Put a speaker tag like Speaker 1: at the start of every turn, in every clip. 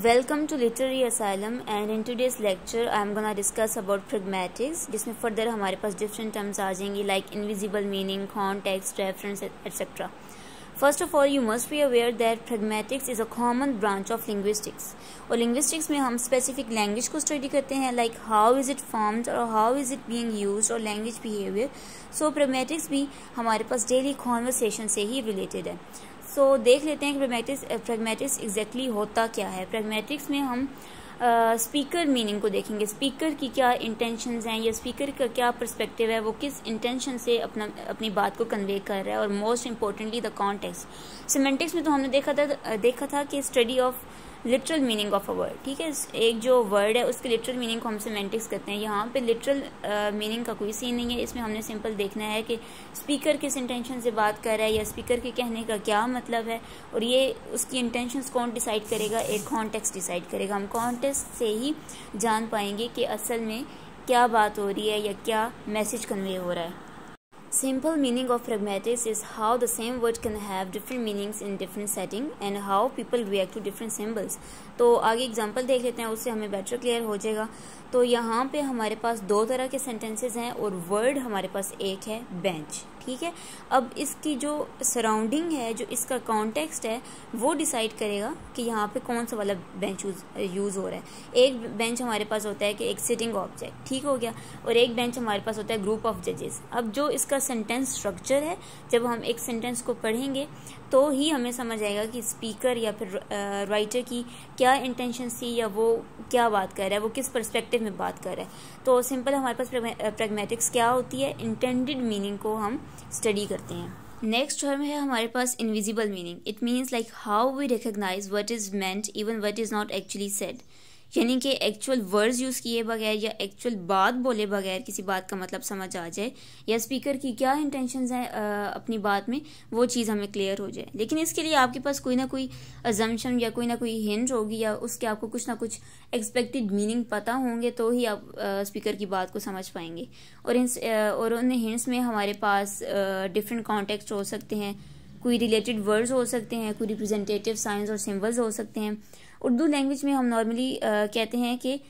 Speaker 1: Welcome to Literary Asylum and in today's lecture I am gonna discuss about pragmatics जिसमें further हमारे पास different terms आ जाएंगी like invisible meaning, context, reference, etc. First of all, you must be aware that pragmatics is a common branch of linguistics. और linguistics में हम specific language को study करते हैं like how is it formed और how is it being used और language behavior. So pragmatics भी हमारे पास daily conversation से ही related है सो so, देख लेते हैं प्रेगमेटिक्स प्रेगमेटिक्स एग्जैक्टली होता क्या है प्रेगमेटिक्स में हम स्पीकर uh, मीनिंग को देखेंगे स्पीकर की क्या इंटेंशन हैं या स्पीकर का क्या परस्पेक्टिव है वो किस इंटेंशन से अपना अपनी बात को कन्वे कर रहा है और most importantly the context semantics में तो हमने देखा था देखा था कि study of literal meaning of a word ठीक है एक जो वर्ड है उसके लिटरल मीनिंग को हम सीमेंटिक्स करते हैं यहाँ पे लिटरल मीनिंग uh, का कोई सीन नहीं है इसमें हमने सिंपल देखना है कि स्पीकर किस इंटेंशन से बात कर रहा है या स्पीकर के कहने का क्या मतलब है और ये उसकी इंटेंशन कौन डिसाइड करेगा एक कॉन्टेक्स्ट डिसाइड करेगा हम कॉन्टेक्स्ट से ही जान पाएंगे कि असल में क्या बात हो रही है या क्या मैसेज कन्वे हो रहा है Simple meaning of pragmatics is how the same word can have different meanings in different setting and how people react to different symbols. तो आगे एग्जांपल देख लेते हैं उससे हमें बेटर क्लियर हो जाएगा तो यहाँ पे हमारे पास दो तरह के सेंटेंसेस हैं और वर्ड हमारे पास एक है बेंच ठीक है अब इसकी जो सराउंडिंग है जो इसका कॉन्टेक्स्ट है वो डिसाइड करेगा कि यहाँ पे कौन सा वाला बेंच यूज़ हो रहा है एक बेंच हमारे पास होता है कि एक सिटिंग ऑब्जेक्ट ठीक हो गया और एक बेंच हमारे पास होता है ग्रुप ऑफ जजेस अब जो इसका सेंटेंस स्ट्रक्चर है जब हम एक सेंटेंस को पढ़ेंगे तो ही हमें समझ आएगा कि स्पीकर या फिर राइटर की क्या इंटेंशन थी या वो क्या बात कर रहा है वो किस परस्पेक्टिव में बात कर रहा है तो सिंपल हमारे पास प्रेगमेटिक्स क्या होती है इंटेंडेड मीनिंग को हम स्टडी करते हैं नेक्स्ट टर्म है हमारे पास invisible meaning it means like how we recognise what is meant even what is not actually said यानी कि एक्चुअल वर्ड्स यूज़ किए बगैर या एक्चुअल बात बोले बगैर किसी बात का मतलब समझ आ जाए या स्पीकर की क्या इंटेंशंस हैं अपनी बात में वो चीज़ हमें क्लियर हो जाए लेकिन इसके लिए आपके पास कोई ना कोई अजम्पन या कोई ना कोई हिंट होगी या उसके आपको कुछ ना कुछ एक्सपेक्टेड मीनिंग पता होंगे तो ही आप स्पीकर की बात को समझ पाएंगे और इन और उन हिंट्स में हमारे पास डिफरेंट कॉन्टेक्ट हो सकते हैं कोई रिलेटेड वर्ड्स हो सकते हैं कोई रिप्रेजेंटेटिव साइंस और सिम्बल्स हो सकते हैं उर्दू लैंग्वेज में हम नॉर्मली कहते हैं कि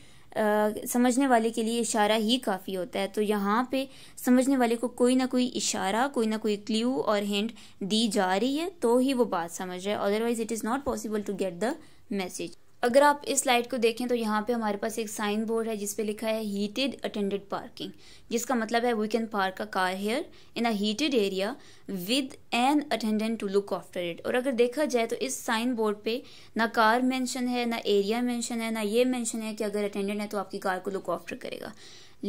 Speaker 1: समझने वाले के लिए इशारा ही काफ़ी होता है तो यहाँ पे समझने वाले को कोई ना कोई इशारा कोई ना कोई क्ल्यू और हिंट दी जा रही है तो ही वो बात समझ रहा है otherwise it is not possible to get the message अगर आप इस स्लाइड को देखें तो यहाँ पे हमारे पास एक साइन बोर्ड है जिसपे लिखा है हीटेड अटेंडेड पार्किंग जिसका मतलब है we can park a car here in a heated area with an attendant to look after it और अगर देखा जाए तो इस साइन बोर्ड पे ना कार मेंशन है ना एरिया मेंशन है ना ये मेंशन है कि अगर अटेंडेंट है तो आपकी कार को लुक ऑफ्टर करेगा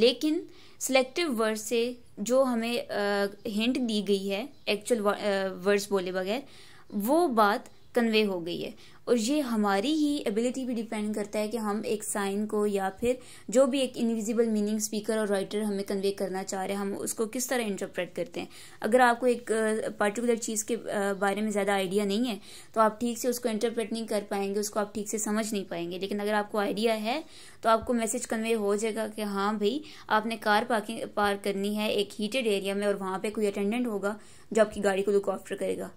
Speaker 1: लेकिन सिलेक्टिव वर्ड से जो हमें हिंट दी गई है एक्चुअल वर्ड्स बोले बगैर वो बात कन्वे हो गई है और ये हमारी ही एबिलिटी भी डिपेंड करता है कि हम एक साइन को या फिर जो भी एक इनविजिबल मीनिंग स्पीकर और राइटर हमें कन्वे करना चाह रहे हैं हम उसको किस तरह इंटरप्रेट करते हैं अगर आपको एक पर्टिकुलर चीज़ के बारे में ज़्यादा आइडिया नहीं है तो आप ठीक से उसको इंटरप्रेट नहीं कर पाएंगे उसको आप ठीक से समझ नहीं पाएंगे लेकिन अगर आपको आइडिया है तो आपको मैसेज कन्वे हो जाएगा कि हाँ भाई आपने कार पार्किंग पार करनी है एक हीटेड एरिया में और वहाँ पर कोई अटेंडेंट होगा जो आपकी गाड़ी को लुक ऑफ्टर करेगा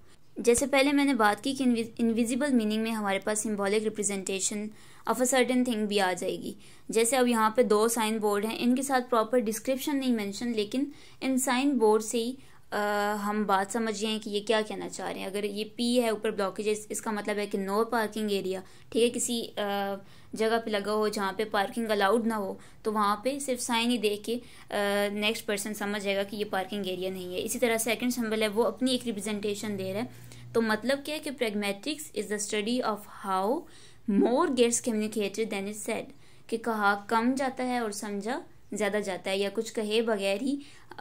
Speaker 1: जैसे पहले मैंने बात की कि इनविजिबल मीनिंग में हमारे पास symbolic representation of a certain thing भी आ जाएगी जैसे अब यहाँ पे दो साइन बोर्ड हैं इनके साथ प्रॉपर डिस्क्रिप्शन नहीं मेंशन लेकिन इन साइन बोर्ड से ही आ, हम बात समझिए हैं कि ये क्या कहना चाह रहे हैं अगर ये पी है ऊपर ब्लॉकेज इसका मतलब है कि नो पार्किंग एरिया ठीक है किसी जगह पे लगा हो जहाँ पे पार्किंग अलाउड ना हो तो वहाँ पे सिर्फ साइन ही देख के नेक्स्ट पर्सन समझ जाएगा कि ये पार्किंग एरिया नहीं है इसी तरह सेकंड सिंबल है वो अपनी एक रिप्रेजेंटेशन दे रहा है तो मतलब क्या है कि pragmatics is the study of how more gets communicated than is said कि कहा कम जाता है और समझा ज़्यादा जाता है या कुछ कहे बगैर ही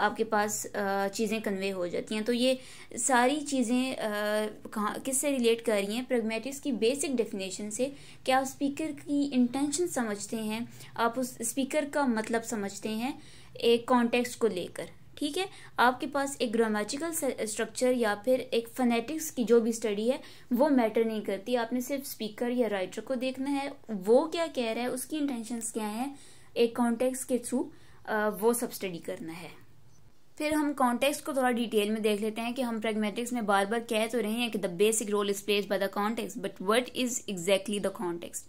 Speaker 1: आपके पास चीज़ें कन्वे हो जाती हैं तो ये सारी चीज़ें कहाँ किस से रिलेट कर रही हैं प्रेगमेटिक्स की बेसिक डेफिनेशन से क्या आप स्पीकर की इंटेंशन समझते हैं आप उस स्पीकर का मतलब समझते हैं एक कॉन्टेक्स्ट को लेकर ठीक है आपके पास एक ग्रामेटिकल स्ट्रक्चर या फिर एक फनेटिक्स की जो भी स्टडी है वो मैटर नहीं करती आपने सिर्फ स्पीकर या राइटर को देखना है वो क्या कह रहा है उसकी इंटेंशंस क्या है एक कॉन्टेक्स के थ्रू वो सब स्टडी करना है फिर हम कॉन्टेक्स को थोड़ा डिटेल में देख लेते हैं कि हम प्रेगमेटिक्स में बार बार कह तो रहे हैं कि the basic role is played by the context but what is exactly the context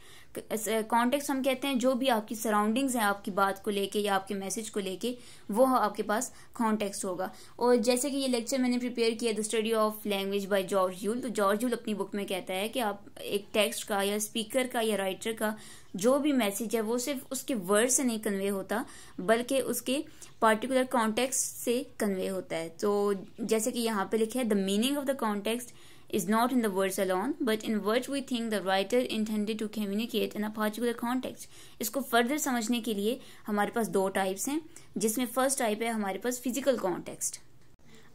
Speaker 1: context हम कहते हैं जो भी आपकी सराउंडिंग्स हैं आपकी बात को लेके या आपके मैसेज को लेके वो आपके पास कॉन्टेक्स्ट होगा और जैसे कि ये लेक्चर मैंने प्रिपेयर किया the study of language by George Yule तो जॉर्ज यूल अपनी बुक में कहता है कि आप एक टेक्स्ट का या स्पीकर का या राइटर का जो भी मैसेज है वो सिर्फ उसके वर्ड से नहीं कन्वे होता बल्कि उसके पार्टिकुलर कॉन्टेक्स्ट से कन्वे होता है तो जैसे कि यहाँ पे लिखा है the meaning of the context is not in the words alone, but in words we think the writer intended to communicate in a particular context. इसको further समझने के लिए हमारे पास दो types हैं जिसमें first type है हमारे पास physical context.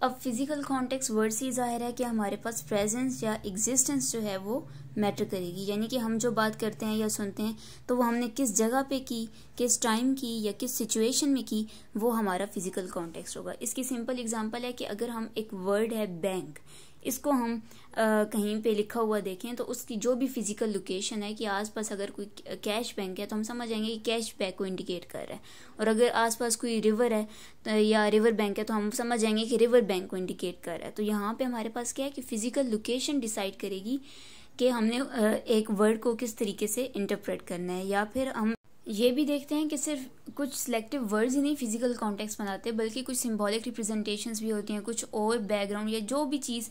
Speaker 1: अब फिजिकल कॉन्टेक्स्ट वर्ड से जाहिर है कि हमारे पास प्रेजेंस या एग्जिस्टेंस जो है वो मैटर करेगी यानी कि हम जो बात करते हैं या सुनते हैं तो वो हमने किस जगह पे की किस टाइम की या किस सिचुएशन में की वो हमारा फिजिकल कॉन्टेक्स्ट होगा इसकी सिंपल एग्जांपल है कि अगर हम एक वर्ड है बैंक इसको हम कहीं पे लिखा हुआ देखें तो उसकी जो भी फिजिकल लोकेशन है कि आसपास अगर कोई कैश बैंक है तो हम समझ जाएंगे कि कैश बैक को इंडिकेट कर रहा है और अगर आसपास कोई रिवर है तो या रिवर बैंक है तो हम समझ जाएंगे कि रिवर बैंक को इंडिकेट कर रहा है तो यहाँ पे हमारे पास क्या है कि फिजिकल लोकेशन डिसाइड करेगी कि हमने एक वर्ड को किस तरीके से इंटरप्रेट करना है या फिर हम ये भी देखते हैं कि सिर्फ कुछ सिलेक्टिव वर्ड्स ही नहीं फिजिकल कॉन्टेक्स बनाते बल्कि कुछ सिम्बॉलिक रिप्रेजेंटेशंस भी होती हैं कुछ और बैकग्राउंड या जो भी चीज़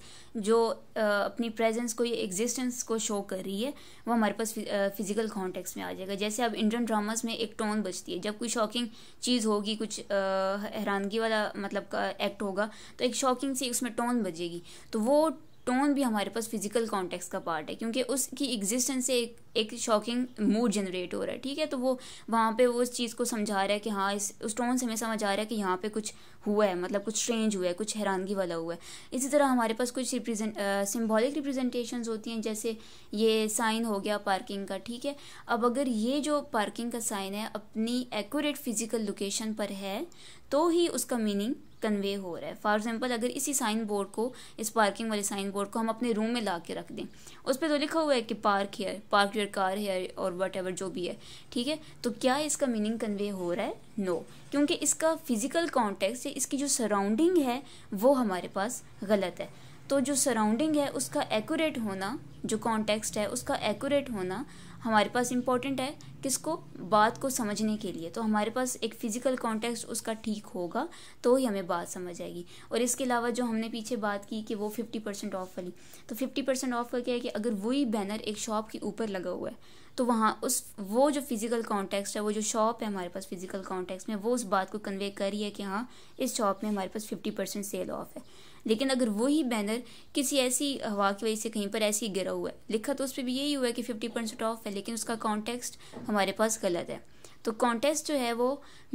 Speaker 1: जो अपनी प्रेजेंस को या एग्जिस्टेंस को शो कर रही है वो हमारे पास फिजिकल कॉन्टेक्स में आ जाएगा जैसे अब इंडियन ड्रामास में एक टोन बचती है जब कोई शॉकिंग चीज़ होगी कुछ हैरानगी वाला मतलब का एक्ट होगा तो एक शॉकिंग सी उसमें टोन बजेगी तो वो टोन भी हमारे पास फिजिकल कॉन्टेक्स्ट का पार्ट है क्योंकि उसकी एग्जिस्टेंस से एक एक शॉकिंग मूड जनरेट हो रहा है ठीक है तो वो वहाँ पे वो उस चीज़ को समझा रहा है कि हाँ इस उस टोन से हमें समझ आ रहा है कि यहाँ पे कुछ हुआ है मतलब कुछ स्ट्रेंज हुआ है कुछ हैरानगी वाला हुआ है इसी तरह हमारे पास कुछ रिप्रेजेंट सिम्बॉलिक रिप्रेजेंटेशंस होती हैं जैसे ये साइन हो गया पार्किंग का ठीक है अब अगर ये जो पार्किंग का साइन है अपनी एक्यूरेट फिजिकल लोकेशन पर है तो ही उसका मीनिंग कन्वे हो रहा है फॉर एग्जाम्पल अगर इसी साइन बोर्ड को इस पार्किंग वाले साइन बोर्ड को हम अपने रूम में ला के रख दें उस पर तो लिखा हुआ है कि park here park your car here और वट जो भी है ठीक है तो क्या इसका मीनिंग कन्वे हो रहा है नो no. क्योंकि इसका फिजिकल कॉन्टेक्स्ट इसकी जो सराउंडिंग है वो हमारे पास गलत है तो जो सराउंडिंग है उसका एक्यूरेट होना जो कॉन्टेक्स्ट है उसका एक्यूरेट होना हमारे पास इम्पॉर्टेंट है किसको बात को समझने के लिए तो हमारे पास एक फ़िज़िकल कॉन्टेक्स्ट उसका ठीक होगा तो ही हमें बात समझ आएगी और इसके अलावा जो हमने पीछे बात की कि वो फिफ्टी परसेंट ऑफ वाली तो फिफ्टी परसेंट ऑफ का क्या है कि अगर वही बैनर एक शॉप के ऊपर लगा हुआ है तो वहाँ उस वो जो फिज़िकल कॉन्टेक्स्ट है वो जो शॉप है हमारे पास फिज़िकल कॉन्टेक्स्ट में वो उस बात को कन्वे कर रही है कि हाँ इस शॉप में हमारे पास फिफ्टी परसेंट सेल ऑफ है लेकिन अगर वही बैनर किसी ऐसी हवा की वजह से कहीं पर ऐसे ही गिरा हुआ है लिखा तो उस पर भी यही हुआ है कि फिफ्टी परसेंट ऑफ है लेकिन उसका कॉन्टेक्स्ट हमारे पास गलत है तो कॉन्टेस्ट जो है वो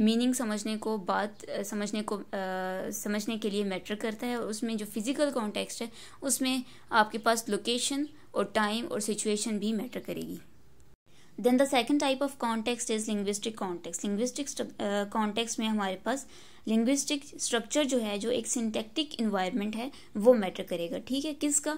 Speaker 1: मीनिंग समझने को बात समझने को आ, समझने के लिए मैटर करता है और उसमें जो फिज़िकल कॉन्टेक्स्ट है उसमें आपके पास लोकेशन और टाइम और सिचुएशन भी मैटर करेगी then the second type of context is linguistic context linguistic context में हमारे पास लिंग्विस्टिक स्ट्रक्चर जो है जो एक सिंटेक्टिक इन्वायरमेंट है वो मैटर करेगा ठीक है किसका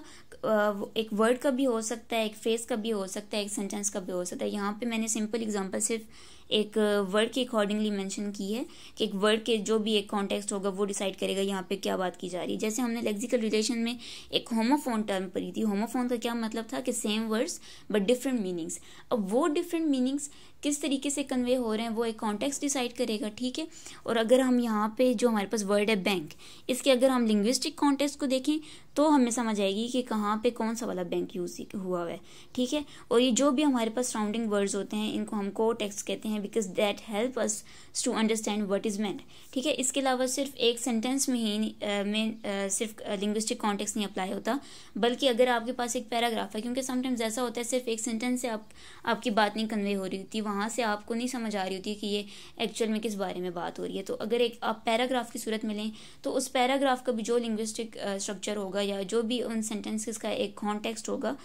Speaker 1: एक वर्ड का भी हो सकता है एक फ्रेज का भी हो सकता है एक सेंटेंस का भी हो सकता है यहाँ पे मैंने सिंपल एग्जांपल सिर्फ एक वर्ड के अकॉर्डिंगली मेंशन की है कि एक वर्ड के जो भी एक कॉन्टेक्स्ट होगा वो डिसाइड करेगा यहाँ पे क्या बात की जा रही है जैसे हमने लेक्सिकल रिलेशन में एक होमोफोन टर्म पढ़ी थी होमोफोन का क्या मतलब था कि same words but different meanings अब वो डिफरेंट मीनिंग्स किस तरीके से कन्वे हो रहे हैं वो एक कॉन्टेक्स्ट डिसाइड करेगा ठीक है और अगर हम यहाँ पे जो हमारे पास वर्ड है बैंक इसके अगर हम लिंग्विस्टिक कॉन्टेक्स्ट को देखें तो हमें समझ आएगी कि कहाँ पे कौन सा वाला बैंक यूज हुआ हुआ है ठीक है और ये जो भी हमारे पास सराउंडिंग वर्ड्स होते हैं इनको हम को टेक्स कहते हैं because that help us to understand what is meant ठीक है इसके अलावा सिर्फ एक सेंटेंस में ही में सिर्फ लिंग्विस्टिक कॉन्टेक्स नहीं अप्लाई होता बल्कि अगर आपके पास एक पैराग्राफ है क्योंकि समटाइम्स ऐसा होता है सिर्फ एक सेंटेंस से आप आपकी बात नहीं कन्वे हो रही होती वहाँ से आपको नहीं समझ आ रही होती कि ये एक्चुअल में किस बारे में बात हो रही है तो अगर एक आप पैराग्राफ की सूरत में लें तो उस पैराग्राफ का भी जो लिंग्विस्टिक स्ट्रक्चर होगा या जो भी उन सेंटेंसेस का एक कॉन्टेक्स्ट होगा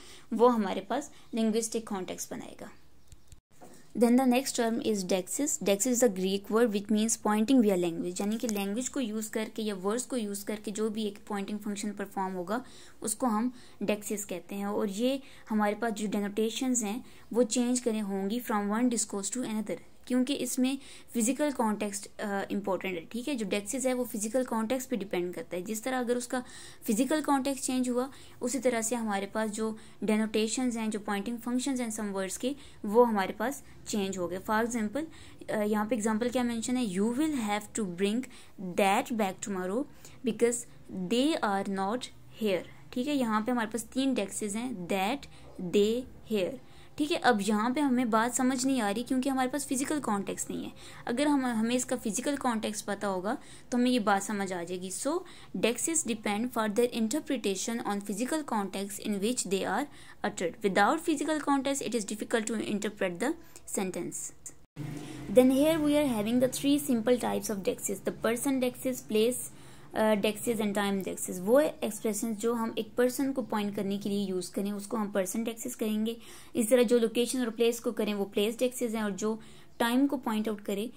Speaker 1: वो हमारे पास लिंग्विस्टिक कॉन्टेक्स्ट बनाएगा then the next term is deixis deixis is the Greek word which means pointing via language यानी कि लैंग्वेज को यूज़ करके या वर्ड्स को यूज़ करके जो भी एक पॉइंटिंग फंक्शन परफॉर्म होगा उसको हम डेक्सिस कहते हैं और ये हमारे पास जो डेनोटेशन हैं वो चेंज करें होंगी from one discourse to another क्योंकि इसमें फिजिकल कॉन्टेक्स्ट इंपॉर्टेंट है ठीक है जो डेक्सिस है वो फिजिकल कॉन्टेक्स्ट पे डिपेंड करता है जिस तरह अगर उसका फिजिकल कॉन्टेक्स्ट चेंज हुआ उसी तरह से हमारे पास जो डेनोटेशन हैं जो पॉइंटिंग फंक्शन हैं सम वर्ड्स के वो हमारे पास चेंज हो गए फॉर एग्जाम्पल uh, यहाँ पे एग्जाम्पल क्या मैंशन है you will have to bring that back tomorrow because they are not here ठीक है यहाँ पे हमारे पास तीन डेक्सेज हैं दैट दे हेयर ठीक है अब यहाँ पे हमें बात समझ नहीं आ रही क्योंकि हमारे पास फिजिकल कॉन्टेक्स्ट नहीं है अगर हम हमें इसका फिजिकल कॉन्टेक्स्ट पता होगा तो हमें ये बात समझ आ जाएगी so deixis depend for their interpretation on physical context in which they are uttered without physical context it is difficult to interpret the sentence then here we are having the three simple types of deixis the person deixis place deixis and time deixis वो expression जो हम एक person को point करने के लिए use करें उसको हम पर्सन डेक्सेस करेंगे इस तरह जो लोकेशन और प्लेस को करें वो प्लेस डेक्सेस हैं और जो टाइम को पॉइंट आउट करें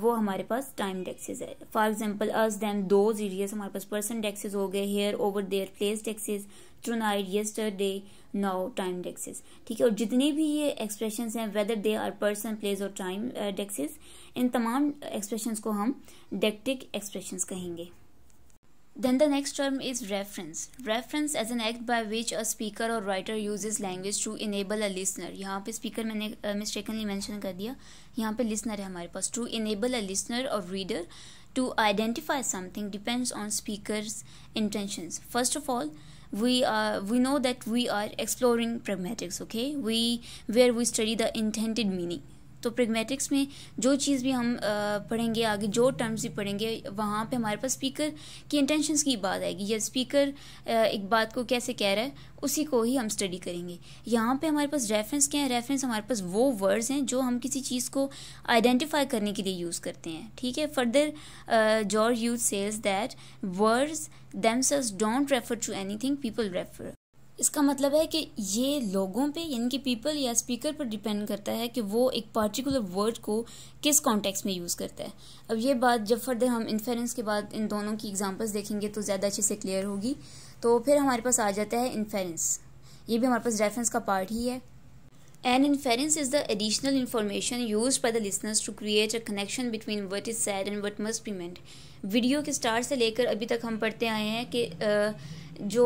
Speaker 1: वो हमारे पास टाइम डेक्सेस है फॉर एग्जाम्पल अस दैन दो जीरियस हमारे पास पर्सन डेक्सेस हो गए here over there place deixis tonight yesterday now time deixis ठीक है और जितने भी ये एक्सप्रेशन हैं whether they are person place और टाइम डेक्सिस इन तमाम एक्सप्रेशन को हम डेक्टिक एक्सप्रेशन कहेंगे Then the next term is reference. Reference as an act by which a speaker or writer uses language to enable a listener. यहाँ पे speaker मैंने uh, mistakenly mention कर दिया यहाँ पे listener है हमारे पास to enable a listener or reader to identify something depends on speaker's intentions. First of all, we are uh, we know that we are exploring pragmatics okay we where we study the intended meaning तो pragmatics में जो चीज़ भी हम पढ़ेंगे आगे जो terms भी पढ़ेंगे वहाँ पे हमारे पास स्पीकर की इंटेंशंस की बात आएगी या स्पीकर एक बात को कैसे कह रहा है उसी को ही हम स्टडी करेंगे यहाँ पे हमारे पास रेफरेंस क्या है रेफरेंस हमारे पास वो वर्ड्स हैं जो हम किसी चीज़ को आइडेंटिफाई करने के लिए यूज़ करते हैं ठीक है फर्दर जॉर्ज यूज सेल्स that words don't refer to anything people refer इसका मतलब है कि ये लोगों पे यानी कि पीपल या स्पीकर पर डिपेंड करता है कि वो एक पर्टिकुलर वर्ड को किस कॉन्टेक्स्ट में यूज़ करता है अब ये बात जब फर्दर हम इन्फेरेंस के बाद इन दोनों की एग्जांपल्स देखेंगे तो ज़्यादा अच्छे से क्लियर होगी तो फिर हमारे पास आ जाता है इन्फेरेंस ये भी हमारे पास रेफरेंस का पार्ट ही है an inference is the additional information used by the listeners to create a connection between what is said and what must be video के स्टार्ट से लेकर अभी तक हम पढ़ते आए हैं कि जो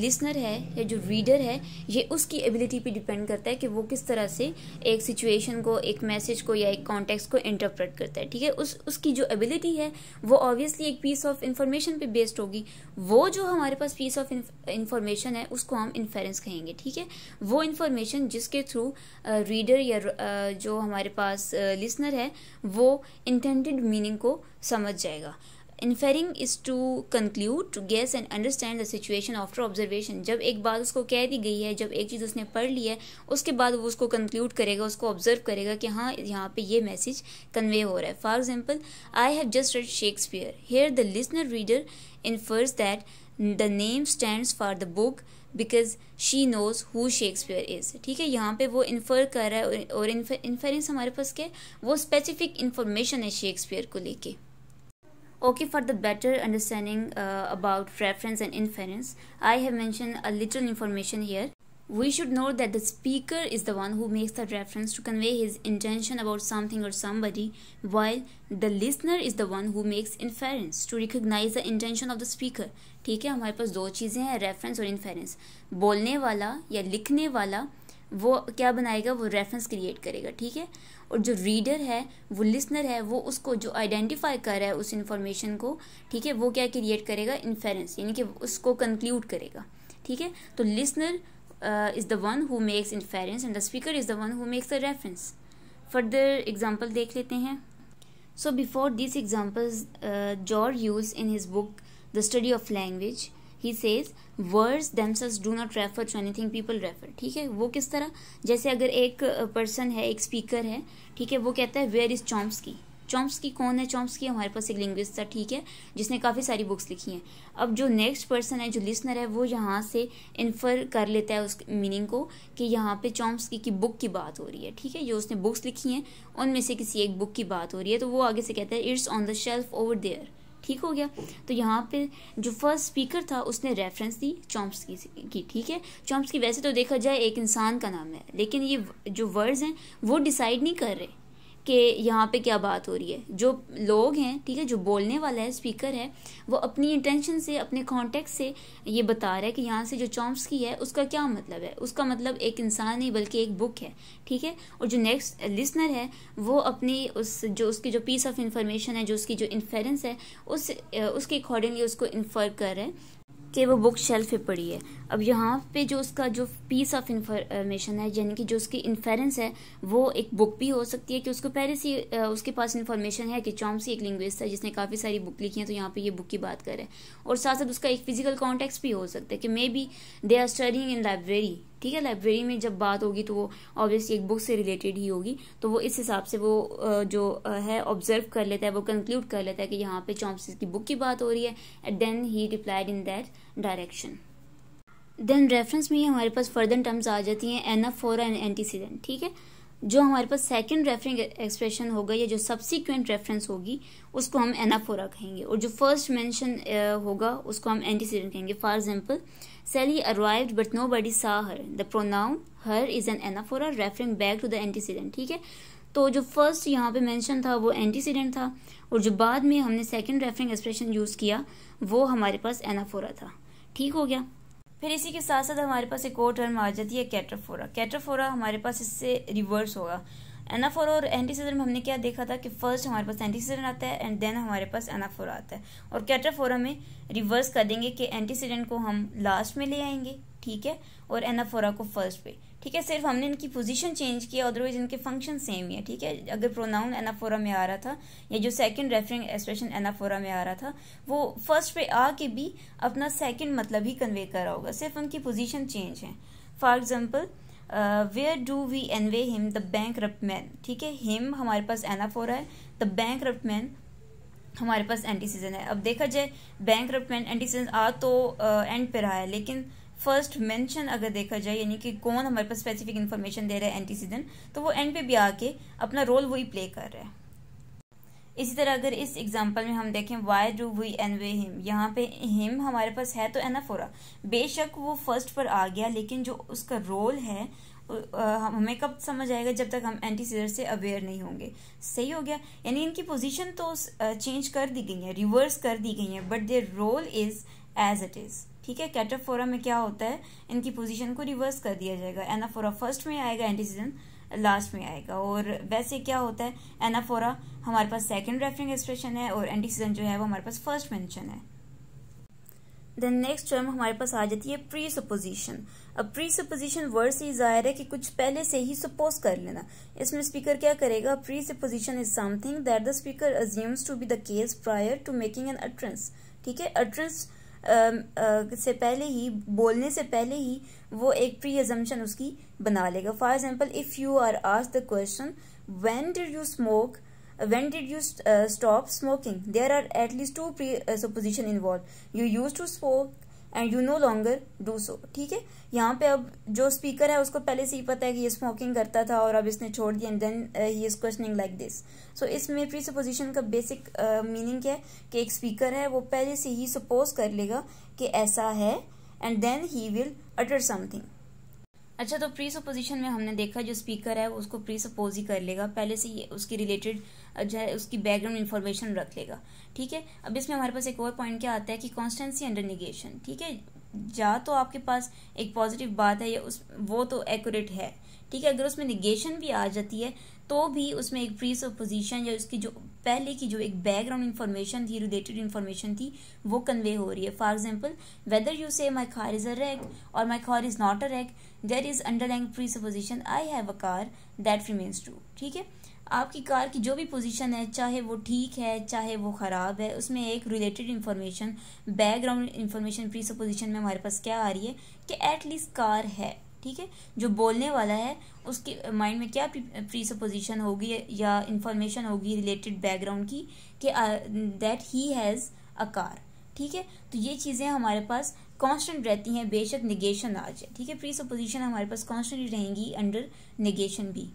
Speaker 1: लिसनर है या जो रीडर है ये उसकी एबिलिटी पे डिपेंड करता है कि वो किस तरह से एक सिचुएशन को एक मैसेज को या एक कॉन्टेक्स्ट को इंटरप्रेट करता है ठीक है उस उसकी जो एबिलिटी है वो ऑब्वियसली एक पीस ऑफ इंफॉर्मेशन पे बेस्ड होगी वो जो हमारे पास पीस ऑफ इंफॉर्मेशन है उसको हम इन्फेरेंस कहेंगे ठीक है वो इन्फॉर्मेशन जिसके थ्रू रीडर या जो हमारे पास लिसनर है वो इंटेंडेड मीनिंग को समझ जाएगा inferring is to conclude to guess and understand the situation after observation जब एक बात उसको कह दी गई है जब एक चीज़ उसने पढ़ ली है उसके बाद वो उसको कंक्लूड करेगा उसको ऑब्जर्व करेगा कि हाँ यहाँ पे ये मैसेज कन्वे हो रहा है for example I have just read Shakespeare here the listener reader infers that the name stand for the book because she knows who Shakespeare is ठीक है यहाँ पे वो इन्फर कर रहा है और इन्फेरेंस हमारे पास क्या है वो स्पेसिफिक इन्फॉर्मेशन है शेक्सपियर को लेके Okay, for the better understanding uh, about reference and inference, I have mentioned a little information here. We should note that the speaker is the one who makes the reference to convey his intention about something or somebody, while the listener is the one who makes inference to recognize the intention of the speaker. ठीक है हमारे पास दो चीज़ें हैं reference और inference बोलने वाला या लिखने वाला वो क्या बनाएगा वो रेफरेंस क्रिएट करेगा ठीक है और जो रीडर है वो लिसनर है वो उसको जो आइडेंटिफाई कर रहा है उस इन्फॉर्मेशन को ठीक है वो क्या क्रिएट करेगा इन्फेरेंस यानी कि उसको कंक्लूड करेगा ठीक है तो listener is the one who makes inference and the speaker is the one who makes the reference further example देख लेते हैं so before this example George Yule in his book the study of language he says words selves do not refer to anything people refer ठीक है वो किस तरह जैसे अगर एक पर्सन है एक स्पीकर है ठीक है वो कहता है वेयर इज़ चॉम्स की चॉम्स की कौन है चॉम्स की हमारे पास एक लिंग्विस्ट था ठीक है जिसने काफ़ी सारी बुक्स लिखी हैं अब जो नेक्स्ट पर्सन है जो लिसनर है वो यहाँ से इन्फर कर लेता है उस मीनिंग को कि यहाँ पे की की बुक की बात हो रही है ठीक है जो उसने बुक्स लिखी हैं उनमें से किसी एक बुक की बात हो रही है तो वो आगे से कहता है it's on the shelf over there ठीक हो गया तो यहाँ पे जो फर्स्ट स्पीकर था उसने रेफरेंस दी चॉम्प्स की ठीक है की वैसे तो देखा जाए एक इंसान का नाम है लेकिन ये जो वर्ड्स हैं वो डिसाइड नहीं कर रहे कि यहाँ पे क्या बात हो रही है जो लोग हैं ठीक है जो बोलने वाला है स्पीकर है वो अपनी इंटेंशन से अपने कॉन्टेक्ट से ये बता रहा है कि यहाँ से जो की है उसका क्या मतलब है उसका मतलब एक इंसान नहीं बल्कि एक बुक है ठीक है और जो नेक्स्ट लिसनर है वो अपनी उस जो उसकी जो पीस ऑफ इंफॉर्मेशन है जो उसकी जो इन्फेरेंस है उस उसके अकॉर्डिंगली उसको इन्फर कर रहा है कि वो बुक शेल्फ पे पड़ी है अब यहाँ पे जो उसका जो पीस ऑफ इंफॉर्मेशन है यानी कि जो उसकी इन्फेरेंस है वो एक बुक भी हो सकती है कि उसको पहले से उसके पास इन्फॉर्मेशन है कि चॉम्सी एक लैंग्वेज है जिसने काफ़ी सारी बुक लिखी है तो यहाँ पे ये बुक की बात कर और साथ साथ उसका एक फिजिकल कॉन्टेक्स भी हो सकता है कि maybe they are studying in library ठीक है लाइब्रेरी में जब बात होगी तो वो ऑब्वियसली एक बुक से रिलेटेड ही होगी तो वो इस हिसाब से वो जो है ऑब्जर्व कर लेता है वो कंक्लूड कर लेता है कि यहाँ पे चॉम्सी की बुक की बात हो रही है and then he replied in that direction then reference में ही हमारे पास फर्दर टर्म्स आ जाती हैं एफ फोर एंड एंटीसीडेंट ठीक है जो हमारे पास सेकेंड रेफरिंग एक्सप्रेशन होगा या जो सब्सिक्वेंट रेफरेंस होगी उसको हम एनाफोरा कहेंगे और जो फर्स्ट मेंशन होगा उसको हम एंटीसीडेंट कहेंगे for example Sally arrived but nobody saw her the pronoun her is an anaphora referring back to the antecedent ठीक है तो जो फर्स्ट यहाँ पे मेंशन था वो एंटीसीडेंट था और जो बाद में हमने सेकेंड रेफरिंग एक्सप्रेशन यूज़ किया वो हमारे पास एनाफोरा था ठीक हो गया फिर इसी के साथ साथ हमारे पास एक और टर्म आ जाती है कैटरफोरा कैटरफोरा हमारे पास इससे रिवर्स होगा एनाफोरा और एंटीसीजर में हमने क्या देखा था कि फर्स्ट हमारे पास एंटीसीजर आता है एंड देन हमारे पास एनाफोरा आता है और कैट्राफोरा में रिवर्स कर देंगे कि एंटीसीडेंट को हम लास्ट में ले आएंगे ठीक है और एनाफोरा को फर्स्ट पे ठीक है सिर्फ हमने इनकी पोजीशन चेंज की अदरवाइज इनके फंक्शन सेम ही है ठीक है अगर प्रोनाउन एनाफोरा में आ रहा था या जो सेकंड रेफरिंग एक्सप्रेशन एनाफोरा में आ रहा था वो फर्स्ट पे आके भी अपना सेकंड मतलब ही कन्वे करा होगा सिर्फ उनकी पोजीशन चेंज है for example where do we anyway him the bankrupt man ठीक है हिम हमारे पास एनाफोरा है द बैंक रप्ट मैन हमारे पास एंटीसीजन है अब देखा जाए बैंक रप्ट मैन एंटीसीजन आ तो एंड uh, पे रहा है लेकिन फर्स्ट मेंशन अगर देखा जाए यानी कि कौन हमारे पास स्पेसिफिक इन्फॉर्मेशन दे रहा है एंटीसीडेंट तो वो एंड पे भी आके अपना रोल वही प्ले कर रहा है इसी तरह अगर इस एग्जाम्पल में हम देखें why do we anyway him यहाँ पे हिम हमारे पास है तो एनफ हो बेशक वो फर्स्ट पर आ गया लेकिन जो उसका रोल है हमें कब समझ आएगा जब तक हम सीजर से अवेयर नहीं होंगे सही हो गया यानी इनकी पोजीशन तो चेंज कर दी गई है रिवर्स कर दी गई है but their role is as it is ठीक है कैटाफोरा में क्या होता है इनकी पोजीशन को रिवर्स कर दिया जाएगा एनाफोरा फर्स्ट में आएगा एंटीसीजन लास्ट में आएगा और वैसे क्या होता है एनाफोरा हमारे पास सेकेंड रेफरिंग एक्सप्रेशन है और एंटीसीजन जो है वो हमारे पास फर्स्ट मेंशन है देन नेक्स्ट टर्म हमारे पास आ जाती है प्री सपोजिशन अब प्री सपोजिशन वर्ड से जाहिर है कि कुछ पहले से ही सपोज कर लेना इसमें स्पीकर क्या करेगा presupposition is something that the speaker assumes to be the case prior to making an utterance ठीक है अट्रेंस से पहले ही बोलने से पहले ही वो एक प्री एजम्पन उसकी बना लेगा for example if you are ask the question when did you smoke when did you stop smoking there are at least two presupposition involve you use to smoke and you no longer do so ठीक है यहाँ पे अब जो speaker है उसको पहले से ही पता है कि ये स्मोकिंग करता था और अब इसने छोड़ दिया and then he is questioning like this so इसमें प्री सपोजिशन का बेसिक मीनिंग uh, है कि एक स्पीकर है वो पहले से ही सपोज कर लेगा कि ऐसा है and then he will utter something अच्छा तो प्री सपोजिशन में हमने देखा जो स्पीकर है उसको प्री सपोज ही कर लेगा पहले से ही उसकी रिलेटेड जो है उसकी बैकग्राउंड इन्फॉर्मेशन रख लेगा ठीक है अब इसमें हमारे पास एक और पॉइंट क्या आता है कि कॉन्स्टेंसी अंडर निगेशन ठीक है जा तो आपके पास एक पॉजिटिव बात है या उस वो तो एक्यूरेट है ठीक है अगर उसमें निगेशन भी आ जाती है तो भी उसमें एक प्री सपोजिशन या उसकी जो पहले की जो एक बैकग्राउंड इन्फॉर्मेशन थी रिलेटेड इन्फॉर्मेशन थी वो कन्वे हो रही है for example whether you say my car is a wreck और my car is not a wreck there is under underlying presupposition I have a car that remains true ठीक है आपकी car की जो भी पोजीशन है चाहे वो ठीक है चाहे वो ख़राब है उसमें एक related information background information presupposition में हमारे पास क्या आ रही है कि एटलीस्ट कार है ठीक है जो बोलने वाला है उसके माइंड में क्या प्री सपोजिशन होगी या इन्फॉर्मेशन होगी रिलेटेड बैकग्राउंड की कि that he has a car ठीक है तो ये चीज़ें हमारे पास कांस्टेंट रहती हैं बेशक निगेशन आ जाए ठीक है प्री सपोजिशन हमारे पास कांस्टेंट रहेंगी अंडर निगेशन भी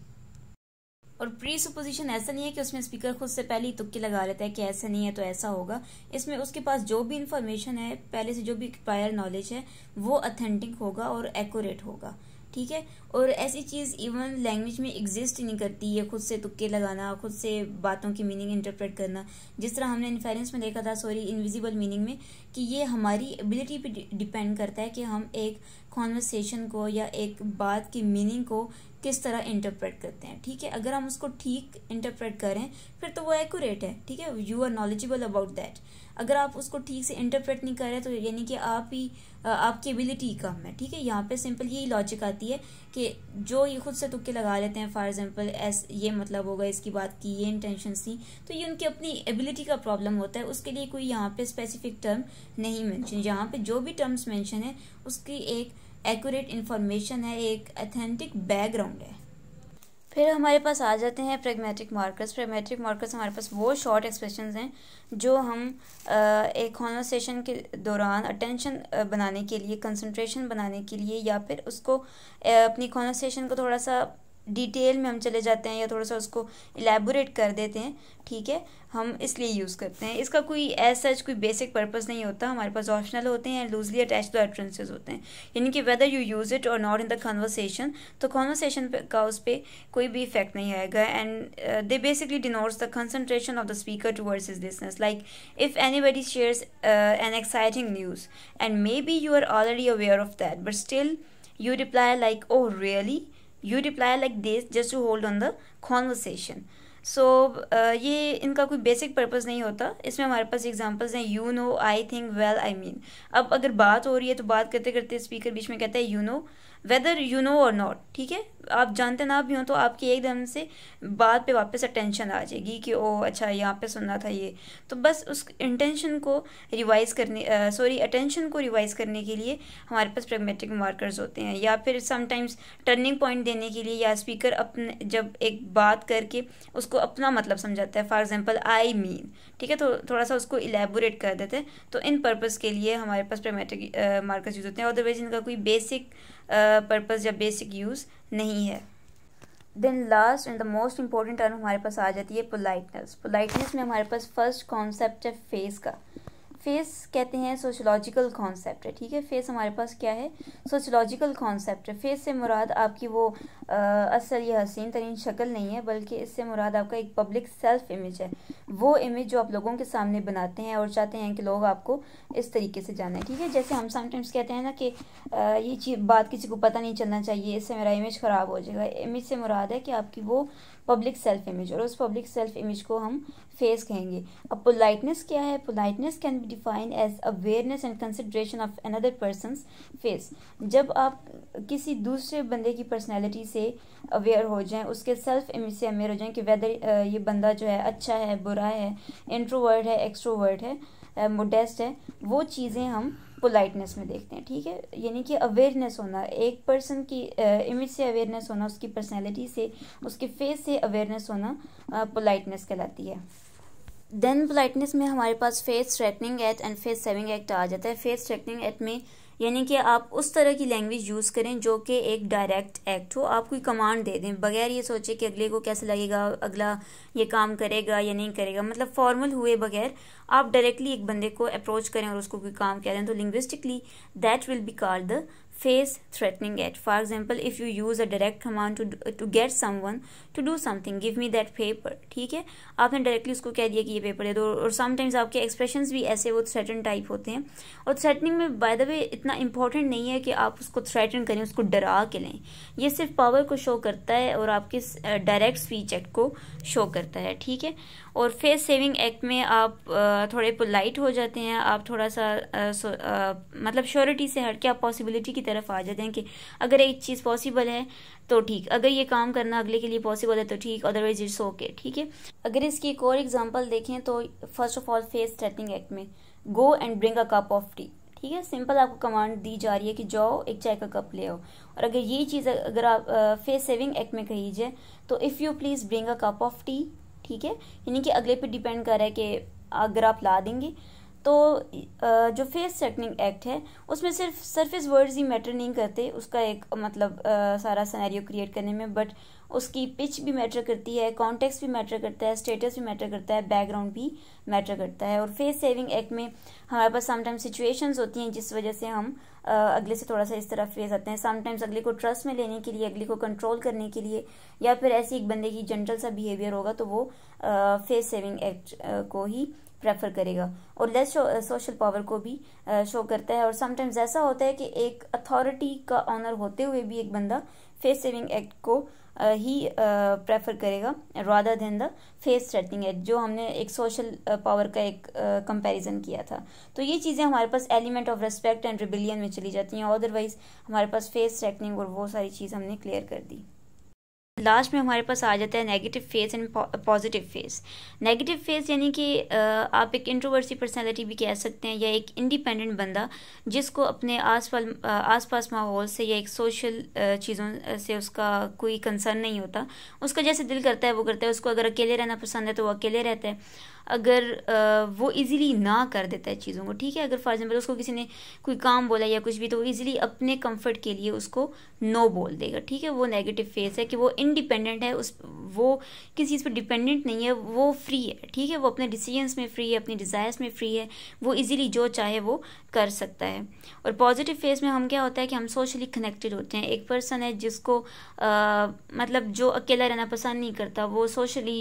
Speaker 1: और प्री सुपोजिशन ऐसा नहीं है कि उसमें स्पीकर खुद से पहले ही तुक्के लगा लेता है कि ऐसा नहीं है तो ऐसा होगा इसमें उसके पास जो भी इंफॉर्मेशन है पहले से जो भी प्रायर नॉलेज है वो अथेंटिक होगा और एक्यूरेट होगा ठीक है और ऐसी चीज़ इवन लैंग्वेज में एग्जिस्ट ही नहीं करती है खुद से तुक्के लगाना खुद से बातों की मीनिंग इंटरप्रेट करना जिस तरह हमने इन्फेरेंस में देखा था सॉरी इनविजिबल मीनिंग में कि ये हमारी एबिलिटी पे डिपेंड करता है कि हम एक कॉन्वर्सेशन को या एक बात की मीनिंग को किस तरह इंटरप्रेट करते हैं ठीक है अगर हम उसको ठीक इंटरप्रेट करें फिर तो वो एक्यूरेट है ठीक है you are knowledgeable about that अगर आप उसको ठीक से इंटरप्रेट नहीं करें तो यानी कि आप ही आपकी एबिलिटी कम है ठीक है यहाँ पे सिंपल यही लॉजिक आती है कि जो ये खुद से तुक्के लगा लेते हैं फॉर एग्जाम्पल एस ये मतलब होगा इसकी बात की ये इंटेंशन थी तो ये उनकी अपनी एबिलिटी का प्रॉब्लम होता है उसके लिए कोई यहाँ पे स्पेसिफिक टर्म नहीं मैंशन यहाँ पे जो भी टर्म्स मैंशन है उसकी एक एक्यूरेट इन्फॉर्मेशन है एक अथेंटिक बैकग्राउंड है फिर हमारे पास आ जाते हैं प्रेगमेटिक मार्कर्स प्रेगमेटिक मार्कर्स हमारे पास वो शॉर्ट एक्सप्रेशन हैं जो हम एक कॉन्वर्सेशन के दौरान अटेंशन बनाने के लिए कंसंट्रेशन बनाने के लिए या फिर उसको अपनी कॉन्वर्सेशन को थोड़ा सा डिटेल में हम चले जाते हैं या थोड़ा सा उसको इलेबोरेट कर देते हैं ठीक है हम इसलिए यूज़ करते हैं इसका कोई एज सच कोई बेसिक पर्पज़ नहीं होता हमारे पास ऑप्शनल होते हैं लूजली अटैच टू एट्रेंसेज होते हैं यानी कि वेदर यू यूज़ इट और नॉट इन द कन्वर्सेशन तो कॉन्वर्सेशन का उस पर कोई भी इफेक्ट नहीं आएगा and they basically denotes the concentration of the speaker towards is business like if anybody shares an exciting news and maybe you are already aware of that but still you reply like oh really you reply like this just to hold on the conversation सो ये इनका कोई basic purpose नहीं होता इसमें हमारे पास examples हैं you know I think well I mean अब अगर बात हो रही है तो बात करते करते स्पीकर बीच में कहता है you know whether you know और नॉट ठीक है आप जानते ना भी हो तो आपकी एकदम से बात पे वापस अटेंशन आ जाएगी कि ओ अच्छा यहाँ पे सुनना था ये तो बस उस इंटेंशन को रिवाइज़ करने सॉरी अटेंशन को रिवाइज़ करने के लिए हमारे पास प्रेगमेटिक मार्कर्स होते हैं या फिर समटाइम्स टर्निंग पॉइंट देने के लिए या स्पीकर अपने जब एक बात करके उसको अपना मतलब समझाता है फॉर एग्ज़ाम्पल आई मीन ठीक है तो थोड़ा सा उसको इलेबोरेट कर देते हैं तो इन पर्पज़ के लिए हमारे पास प्रेगमेटिक मार्कर्स यूज़ होते हैं अदरवाइज इनका कोई बेसिक पर्पज़ या बेसिक यूज़ नहीं है then last and the most important term हमारे पास आ जाती है पोलाइटनेस पोलाइटनेस में हमारे पास फर्स्ट कॉन्सेप्ट है फेस का फेस कहते हैं सोशोलॉजिकल कॉन्सेप्ट है ठीक है फेस हमारे पास क्या है सोशोलॉजिकल कॉन्सेप्ट है फेस से मुराद आपकी वो आ, असल या हसीन तरीन शक्ल नहीं है बल्कि इससे मुराद आपका एक पब्लिक सेल्फ इमेज है वो इमेज जो आप लोगों के सामने बनाते हैं और चाहते हैं कि लोग आपको इस तरीके से जाने ठीक है जैसे हम समटाइम्स कहते हैं ना कि आ, ये चीज़ बात किसी को पता नहीं चलना चाहिए इससे मेरा इमेज ख़राब हो जाएगा इमेज से मुराद है कि आपकी वो पब्लिक सेल्फ इमेज और उस पब्लिक सेल्फ इमेज को हम फेस कहेंगे अब पोलाइटनेस क्या है politeness can be defined as awareness and consideration of another person face जब आप किसी दूसरे बंदे की पर्सनैलिटी से अवेयर हो जाएं उसके सेल्फ इमेज से अवेयर हो जाएं कि वेदर ये बंदा जो है अच्छा है बुरा है इंट्रोवर्ड है एक्सट्रोवर्ड है मोडेस्ट है वो चीज़ें हम पोलाइटनेस में देखते हैं ठीक है यानी कि अवेयरनेस होना एक पर्सन की इमेज से अवेयरनेस होना उसकी पर्सनैलिटी से उसके फेस से अवेयरनेस होना पोलाइटनेस कहलाती है देन पोलाइटनेस में हमारे पास face threatening act and face saving act आ जाता है फेस थ्रेटनिंग एक्ट में यानी कि आप उस तरह की लैंग्वेज यूज़ करें जो कि एक डायरेक्ट एक्ट हो आप कोई कमांड दे दें बगैर ये सोचे कि अगले को कैसा लगेगा अगला ये काम करेगा या नहीं करेगा मतलब फॉर्मल हुए बगैर आप डायरेक्टली एक बंदे को अप्रोच करें और उसको कोई काम कह दें तो linguistically that will be called the face threatening at for example if you use a direct command to to get someone to do something give me that paper ठीक है आपने डायरेक्टली उसको कह दिया कि ये पेपर दे दो और समटाइम्स आपके एक्सप्रेशंस भी ऐसे वो थ्रेटन टाइप होते हैं और थ्रेटनिंग में बाय द वे इतना इंपॉर्टेंट नहीं है कि आप उसको थ्रेटन करें उसको डरा के लें ये सिर्फ पावर को शो करता है और आपके डायरेक्ट स्पीच एक्ट को शो करता है ठीक है और फेस सेविंग एक्ट में आप थोड़े पोलाइट हो जाते हैं आप थोड़ा सा आ, सो, आ, मतलब श्योरिटी से हट के आप पॉसिबिलिटी की तरफ तरफ आ जाते हैं कि अगर एक चीज़ पॉसिबल है तो ठीक अगर ये काम करना अगले के लिए पॉसिबल है तो ठीक अदरवाइज इट्स ओके ठीक है अगर इसकी एक और एग्जाम्पल देखें तो first of all face threatening act में go and bring a cup of tea ठीक है सिंपल आपको कमांड दी जा रही है कि जाओ एक चाय का कप ले आओ और अगर ये चीज़ अगर आप फेस सेविंग एक्ट में कही जाए तो if you please bring a cup of tea ठीक है यानी कि अगले पे डिपेंड कर रहा है कि अगर आप ला देंगे तो जो फेस सेटनिंग एक्ट है उसमें सिर्फ सरफेस वर्ड्स ही मैटर नहीं करते उसका एक मतलब सारा सिनेरियो क्रिएट करने में बट उसकी पिच भी मैटर करती है कॉन्टेक्स भी मैटर करता है स्टेटस भी मैटर करता है बैकग्राउंड भी मैटर करता है और फेस सेविंग एक्ट में हमारे पास समटाइम्स सिचुएशंस होती हैं जिस वजह से हम अगले से थोड़ा सा इस तरह फेस आते हैं समटाइम्स अगले को ट्रस्ट में लेने के लिए अगले को कंट्रोल करने के लिए या फिर ऐसी एक बंदे की जनरल सा बिहेवियर होगा तो वो फेस सेविंग एक्ट को ही प्रेफर करेगा और लेस सोशल पावर को भी शो uh, करता है और समटाइम्स ऐसा होता है कि एक अथॉरिटी का ऑनर होते हुए भी एक बंदा फेस सेविंग एक्ट को uh, ही प्रेफर uh, करेगा rather than the face threatening act जो हमने एक सोशल पावर का एक कंपैरिजन किया था तो ये चीज़ें हमारे पास element of respect and rebellion में चली जाती हैं अदरवाइज हमारे पास फेस थ्रेटनिंग और वो सारी चीज़ हमने क्लियर कर दी लास्ट में हमारे पास आ जाता है negative face and positive face negative face यानी कि आप एक इंट्रोवर्सी पर्सनैलिटी भी कह सकते हैं या एक इंडिपेंडेंट बंदा जिसको अपने आस आस पास माहौल से या एक सोशल चीज़ों से उसका कोई कंसर्न नहीं होता उसका जैसे दिल करता है वो करता है उसको अगर अकेले रहना पसंद है तो वो अकेले रहता है अगर वो इजीली ना कर देता है चीज़ों को ठीक है अगर फॉर एग्जांपल उसको किसी ने कोई काम बोला या कुछ भी तो वो इजीली अपने कंफर्ट के लिए उसको नो बोल देगा ठीक है वो नेगेटिव फेस है कि वो इंडिपेंडेंट है उस वो किसी चीज़ पर डिपेंडेंट नहीं है वो फ्री है ठीक है वो अपने डिसीजंस में फ्री है अपने डिज़ायर्स में फ्री है वो ईज़िली जो चाहे वो कर सकता है और पॉजिटिव फेस में हम क्या होता है कि हम सोशली कनेक्टेड होते हैं एक पर्सन है जिसको आ, मतलब जो अकेला रहना पसंद नहीं करता वो सोशली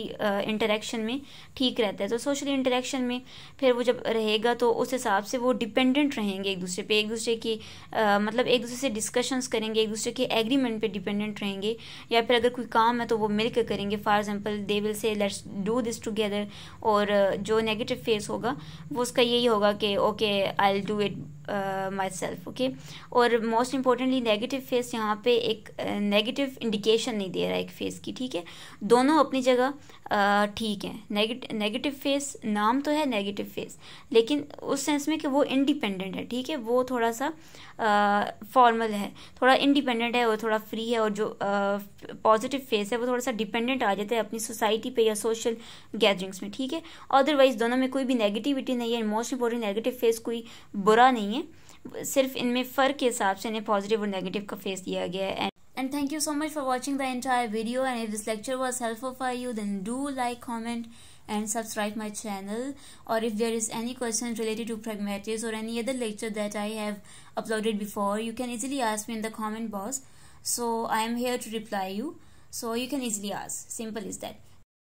Speaker 1: इंटरेक्शन में ठीक रहता है तो सोशल इंटरेक्शन में फिर वो जब रहेगा तो उस हिसाब से वो डिपेंडेंट रहेंगे एक दूसरे पे एक दूसरे की आ, मतलब एक दूसरे से डिस्कशंस करेंगे एक दूसरे के एग्रीमेंट पे डिपेंडेंट रहेंगे या फिर अगर कोई काम है तो वो मिलकर करेंगे for example they will say let's do this together और जो नेगेटिव फेस होगा वो उसका यही होगा कि okay I will do it myself okay और मोस्ट इंपॉर्टेंटली नेगेटिव फेस यहाँ पे एक नेगेटिव uh, इंडिकेशन नहीं दे रहा है एक फेस की ठीक है दोनों अपनी जगह uh, ठीक है नेगेटिव फेस नाम तो है नेगेटिव फेस लेकिन उस सेंस में कि वो इंडिपेंडेंट है ठीक है वो थोड़ा सा फॉर्मल uh, है थोड़ा इंडिपेंडेंट है और थोड़ा फ्री है और जो पॉजिटिव फेस है वो थोड़ा सा डिपेंडेंट आ जाता है अपनी सोसाइटी पे या सोशल गैदरिंग्स में ठीक है अदरवाइज दोनों में कोई भी नेगेटिविटी नहीं है मोस्ट इंपॉर्टेंट नेगेटिव फेस कोई बुरा नहीं है सिर्फ इनमें फ़र्क के हिसाब से इन्हें पॉजिटिव और नेगेटिव का फेस दिया गया है and thank you so much for watching the entire video and if this lecture was helpful for you then do like comment and subscribe my channel or if there is any question related to pragmatics or any other lecture that i have uploaded before you can easily ask me in the comment box so i am here to reply you so you can easily ask simple is that